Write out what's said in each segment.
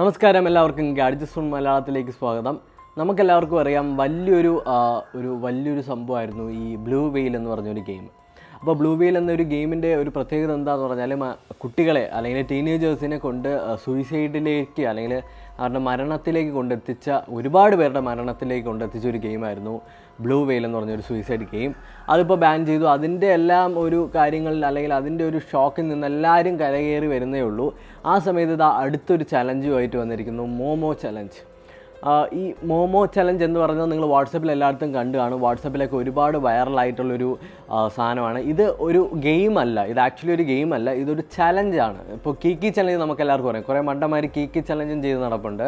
നമസ്കാരം എല്ലാവർക്കും gadgets phone മലയാളത്തിലേക്ക് സ്വാഗതം നമുക്കെല്ലാവർക്കും അറിയാം വലിയൊരു ഒരു വലിയൊരു സംഭവമായിരുന്നു ഈ ബ്ലൂ വെയിൽ എന്ന് പറഞ്ഞൊരു ഗെയിം അപ്പോൾ ബ്ലൂ വീൽ എന്നൊരു ഗെയിമിൻ്റെ ഒരു പ്രത്യേകത എന്താണെന്ന് പറഞ്ഞാൽ കുട്ടികളെ അല്ലെങ്കിൽ ടീനേജേഴ്സിനെ കൊണ്ട് സൂയിസൈഡിലേക്ക് അല്ലെങ്കിൽ അവരുടെ മരണത്തിലേക്ക് കൊണ്ടെത്തിച്ച ഒരുപാട് പേരുടെ മരണത്തിലേക്ക് കൊണ്ടെത്തിച്ച ഒരു ഗെയിമായിരുന്നു ബ്ലൂ വെയിൽ എന്ന് പറഞ്ഞൊരു സൂയിസൈഡ് ഗെയിം അതിപ്പോൾ ബാൻ ചെയ്തു അതിൻ്റെ എല്ലാം ഒരു കാര്യങ്ങളിൽ അല്ലെങ്കിൽ അതിൻ്റെ ഒരു ഷോക്കിൽ നിന്ന് എല്ലാവരും കരകയറി വരുന്നേ ഉള്ളൂ ആ സമയത്ത് ഇതാ അടുത്തൊരു ചലഞ്ചുമായിട്ട് വന്നിരിക്കുന്നു മോമോ ചലഞ്ച് ഈ മോമോ ചലഞ്ച് എന്ന് പറഞ്ഞാൽ നിങ്ങൾ വാട്സപ്പിൽ എല്ലായിടത്തും കണ്ടു കാണും വാട്സപ്പിലൊക്കെ ഒരുപാട് വൈറലായിട്ടുള്ളൊരു സാധനമാണ് ഇത് ഒരു ഗെയിമല്ല ഇത് ആക്ച്വലി ഒരു ഗെയിമല്ല ഇതൊരു ചലഞ്ചാണ് ഇപ്പോൾ കീക്കി ചലഞ്ച് നമുക്ക് എല്ലാവർക്കും അറിയാം കുറേ മണ്ടന്മാർ കീക്കി ചലഞ്ചും ചെയ്ത് നടപ്പുണ്ട്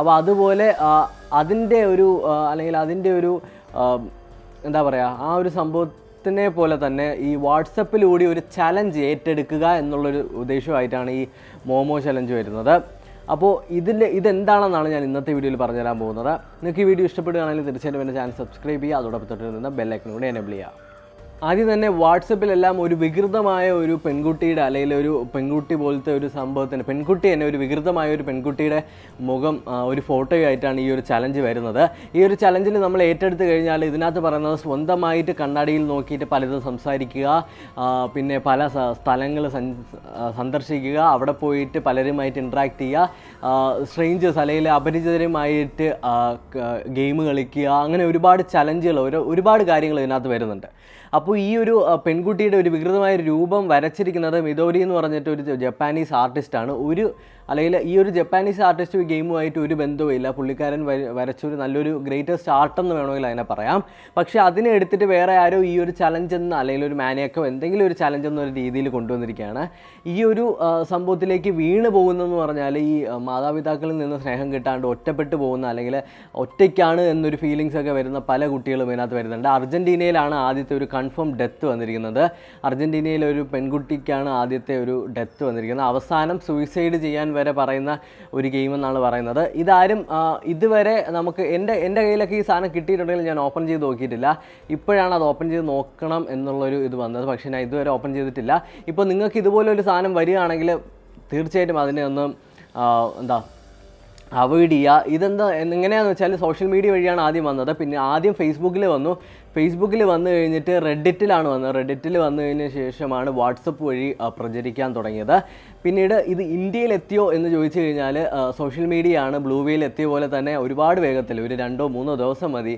അപ്പോൾ അതുപോലെ അതിൻ്റെ ഒരു അല്ലെങ്കിൽ അതിൻ്റെ ഒരു എന്താ പറയുക ആ ഒരു സംഭവത്തിനെ പോലെ തന്നെ ഈ വാട്സപ്പിലൂടെ ഒരു ചലഞ്ച് ഏറ്റെടുക്കുക എന്നുള്ളൊരു ഉദ്ദേശമായിട്ടാണ് ഈ മോമോ ചലഞ്ച് വരുന്നത് അപ്പോൾ ഇതിൽ ഇതെന്താണെന്നാണ് ഞാൻ ഇന്നത്തെ വീഡിയോയിൽ പറഞ്ഞുതരാൻ പോകുന്നത് നിങ്ങൾക്ക് ഈ വീഡിയോ ഇഷ്ടപ്പെടുകയാണെങ്കിൽ തീർച്ചയായിട്ടും എൻ്റെ ചാനൽ സബ്സ്ക്രൈബ് ചെയ്യുക അതോടൊപ്പം നിന്ന് ബെല്ലൈക്കൻ കൂടി എനേബിൾ ചെയ്യുക ആദ്യം തന്നെ വാട്സപ്പിലെല്ലാം ഒരു വികൃതമായ ഒരു പെൺകുട്ടിയുടെ അല്ലെങ്കിൽ ഒരു പെൺകുട്ടി പോലത്തെ ഒരു സംഭവത്തിന് പെൺകുട്ടി തന്നെ ഒരു വികൃതമായ ഒരു പെൺകുട്ടിയുടെ മുഖം ഒരു ഫോട്ടോയായിട്ടാണ് ഈ ഒരു ചലഞ്ച് വരുന്നത് ഈ ഒരു ചലഞ്ചിൽ നമ്മൾ ഏറ്റെടുത്ത് കഴിഞ്ഞാൽ ഇതിനകത്ത് പറയുന്നത് സ്വന്തമായിട്ട് കണ്ണാടിയിൽ നോക്കിയിട്ട് പലതും സംസാരിക്കുക പിന്നെ പല സ്ഥലങ്ങൾ സന്ദർശിക്കുക അവിടെ പോയിട്ട് പലരുമായിട്ട് ഇൻട്രാക്ട് ചെയ്യുക സ്ട്രേഞ്ചേഴ്സ് അല്ലെങ്കിൽ അപരിചിതരുമായിട്ട് ഗെയിം കളിക്കുക അങ്ങനെ ഒരുപാട് ചലഞ്ചുകൾ ഒരു ഒരുപാട് കാര്യങ്ങൾ ഇതിനകത്ത് വരുന്നുണ്ട് അപ്പോൾ ഈ ഒരു പെൺകുട്ടിയുടെ ഒരു വികൃതമായ രൂപം വരച്ചിരിക്കുന്നത് മിതോരി എന്ന് പറഞ്ഞിട്ട് ഒരു ജപ്പാനീസ് ആർട്ടിസ്റ്റാണ് ഒരു അല്ലെങ്കിൽ ഈ ഒരു ജപ്പാനീസ് ആർട്ടിസ്റ്റ് ഗെയിമുമായിട്ട് ഒരു ബന്ധവുമില്ല പുള്ളിക്കാരൻ വരച്ചൊരു നല്ലൊരു ഗ്രേറ്റസ്റ്റ് ആർട്ടെന്ന് വേണമെങ്കിൽ അതിനെ പറയാം പക്ഷേ അതിനെ എടുത്തിട്ട് വേറെ ആരോ ഈ ഒരു ചലഞ്ച് എന്ന അല്ലെങ്കിൽ ഒരു മാനേക്കോ എന്തെങ്കിലും ഒരു ചലഞ്ച് എന്നൊരു രീതിയിൽ കൊണ്ടുവന്നിരിക്കുകയാണ് ഈ ഒരു സംഭവത്തിലേക്ക് വീണ് പോകുന്നതെന്ന് പറഞ്ഞാൽ ഈ മാതാപിതാക്കളിൽ നിന്ന് സ്നേഹം കിട്ടാണ്ട് ഒറ്റപ്പെട്ട് പോകുന്ന അല്ലെങ്കിൽ ഒറ്റയ്ക്കാണ് എന്നൊരു ഫീലിങ്സ് ഒക്കെ വരുന്ന പല കുട്ടികളും ഇതിനകത്ത് വരുന്നുണ്ട് അർജൻറ്റീനയിലാണ് ആദ്യത്തെ ഒരു കൺഫേം ഡെത്ത് വന്നിരിക്കുന്നത് അർജൻറ്റീനയിലെ ഒരു പെൺകുട്ടിക്കാണ് ആദ്യത്തെ ഒരു ഡെത്ത് വന്നിരിക്കുന്നത് അവസാനം സൂയിസൈഡ് ചെയ്യാൻ വരെ പറയുന്ന ഒരു ഗെയിം എന്നാണ് പറയുന്നത് ഇതാരും ഇതുവരെ നമുക്ക് എൻ്റെ എൻ്റെ കയ്യിലൊക്കെ ഈ സാധനം കിട്ടിയിട്ടുണ്ടെങ്കിൽ ഞാൻ ഓപ്പൺ ചെയ്ത് നോക്കിയിട്ടില്ല ഇപ്പോഴാണ് അത് ഓപ്പൺ ചെയ്ത് നോക്കണം എന്നുള്ളൊരു ഇത് വന്നത് പക്ഷേ ഞാൻ ഇതുവരെ ഓപ്പൺ ചെയ്തിട്ടില്ല ഇപ്പോൾ നിങ്ങൾക്ക് ഇതുപോലെ ഒരു സാധനം വരികയാണെങ്കിൽ തീർച്ചയായിട്ടും അതിനെ ഒന്ന് എന്താ അവോയ്ഡ് ചെയ്യുക ഇതെന്താ എങ്ങനെയാണെന്ന് വെച്ചാൽ സോഷ്യൽ മീഡിയ വഴിയാണ് ആദ്യം വന്നത് പിന്നെ ആദ്യം ഫേസ്ബുക്കിൽ വന്നു ഫേസ്ബുക്കിൽ വന്നു കഴിഞ്ഞിട്ട് റെഡിറ്റിലാണ് വന്നത് റെഡിറ്റിൽ വന്നതിന് ശേഷമാണ് വാട്സപ്പ് വഴി പ്രചരിക്കാൻ തുടങ്ങിയത് പിന്നീട് ഇത് ഇന്ത്യയിലെത്തിയോ എന്ന് ചോദിച്ചു കഴിഞ്ഞാൽ സോഷ്യൽ മീഡിയ ആണ് ബ്ലൂ വെയിൽ എത്തിയ പോലെ തന്നെ ഒരുപാട് വേഗത്തിൽ ഒരു രണ്ടോ മൂന്നോ ദിവസം മതി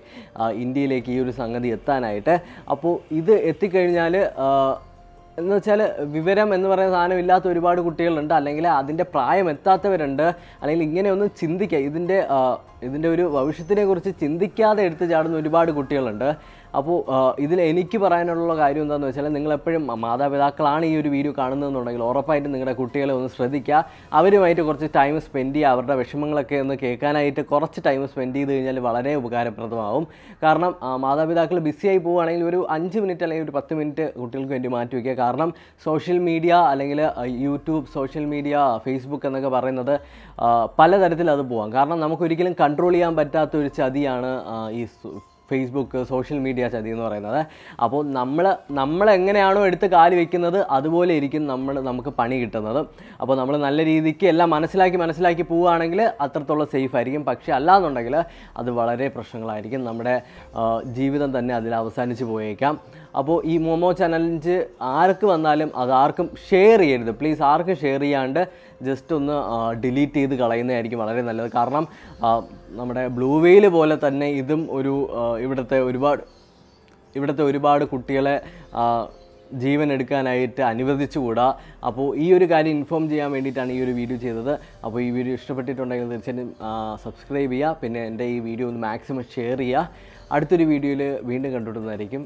ഇന്ത്യയിലേക്ക് ഈ ഒരു സംഗതി എത്താനായിട്ട് അപ്പോൾ ഇത് എത്തിക്കഴിഞ്ഞാൽ എന്ന് വെച്ചാൽ വിവരം എന്ന് പറയുന്ന സാധനം ഇല്ലാത്ത ഒരുപാട് കുട്ടികളുണ്ട് അല്ലെങ്കിൽ അതിൻ്റെ പ്രായം എത്താത്തവരുണ്ട് അല്ലെങ്കിൽ ഇങ്ങനെയൊന്നും ചിന്തിക്കുക ഇതിൻ്റെ ഇതിൻ്റെ ഒരു ഭവിഷ്യത്തിനെ കുറിച്ച് ചിന്തിക്കാതെ എടുത്ത് ചാടുന്ന ഒരുപാട് കുട്ടികളുണ്ട് അപ്പോൾ ഇതിൽ എനിക്ക് പറയാനുള്ള കാര്യം എന്താണെന്ന് വെച്ചാൽ നിങ്ങളെപ്പോഴും മാതാപിതാക്കളാണ് ഈ ഒരു വീഡിയോ കാണുന്നതെന്നുണ്ടെങ്കിൽ ഉറപ്പായിട്ടും നിങ്ങളുടെ കുട്ടികളെ ഒന്ന് ശ്രദ്ധിക്കുക അവരുമായിട്ട് കുറച്ച് ടൈം സ്പെൻഡ് ചെയ്യുക അവരുടെ വിഷമങ്ങളൊക്കെ ഒന്ന് കേൾക്കാനായിട്ട് കുറച്ച് ടൈം സ്പെൻഡ് ചെയ്ത് കഴിഞ്ഞാൽ വളരെ ഉപകാരപ്രദമാവും കാരണം മാതാപിതാക്കൾ ബിസിയായി പോവുകയാണെങ്കിൽ ഒരു അഞ്ച് മിനിറ്റ് അല്ലെങ്കിൽ ഒരു പത്ത് മിനിറ്റ് കുട്ടികൾക്ക് വേണ്ടി മാറ്റി വയ്ക്കുക കാരണം സോഷ്യൽ മീഡിയ അല്ലെങ്കിൽ യൂട്യൂബ് സോഷ്യൽ മീഡിയ ഫേസ്ബുക്ക് എന്നൊക്കെ പറയുന്നത് പലതരത്തിൽ അത് പോവാം കാരണം നമുക്കൊരിക്കലും കൺട്രോൾ ചെയ്യാൻ പറ്റാത്ത ഒരു ചതിയാണ് ഈ ഫേസ്ബുക്ക് സോഷ്യൽ മീഡിയ ചതി എന്ന് പറയുന്നത് അപ്പോൾ നമ്മൾ നമ്മളെങ്ങനെയാണോ എടുത്ത് കാലി വെക്കുന്നത് അതുപോലെ ഇരിക്കും നമ്മൾ നമുക്ക് പണി കിട്ടുന്നത് അപ്പോൾ നമ്മൾ നല്ല രീതിക്ക് എല്ലാം മനസ്സിലാക്കി മനസ്സിലാക്കി പോവുകയാണെങ്കിൽ അത്രത്തോളം സേഫ് ആയിരിക്കും പക്ഷേ അല്ലാന്നുണ്ടെങ്കിൽ അത് വളരെ പ്രശ്നങ്ങളായിരിക്കും നമ്മുടെ ജീവിതം തന്നെ അതിൽ അവസാനിച്ച് പോയേക്കാം അപ്പോൾ ഈ മോമോ ചലഞ്ച് ആർക്ക് വന്നാലും അത് ആർക്കും ഷെയർ ചെയ്യരുത് പ്ലീസ് ആർക്കും ഷെയർ ചെയ്യാണ്ട് ജസ്റ്റ് ഒന്ന് ഡിലീറ്റ് ചെയ്ത് കളയുന്നതായിരിക്കും വളരെ നല്ലത് കാരണം നമ്മുടെ ബ്ലൂ വെയിൽ പോലെ തന്നെ ഇതും ഒരു ഇവിടുത്തെ ഒരുപാട് ഇവിടുത്തെ ഒരുപാട് കുട്ടികളെ ജീവൻ എടുക്കാനായിട്ട് അനുവദിച്ചുകൂടാ അപ്പോൾ ഈ ഒരു കാര്യം ഇൻഫോം ചെയ്യാൻ വേണ്ടിയിട്ടാണ് ഈ ഒരു വീഡിയോ ചെയ്തത് അപ്പോൾ ഈ വീഡിയോ ഇഷ്ടപ്പെട്ടിട്ടുണ്ടെങ്കിൽ തീർച്ചയായും സബ്സ്ക്രൈബ് ചെയ്യുക പിന്നെ എൻ്റെ ഈ വീഡിയോ ഒന്ന് മാക്സിമം ഷെയർ ചെയ്യുക അടുത്തൊരു വീഡിയോയിൽ വീണ്ടും കണ്ടുവിടുന്നതായിരിക്കും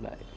Bye.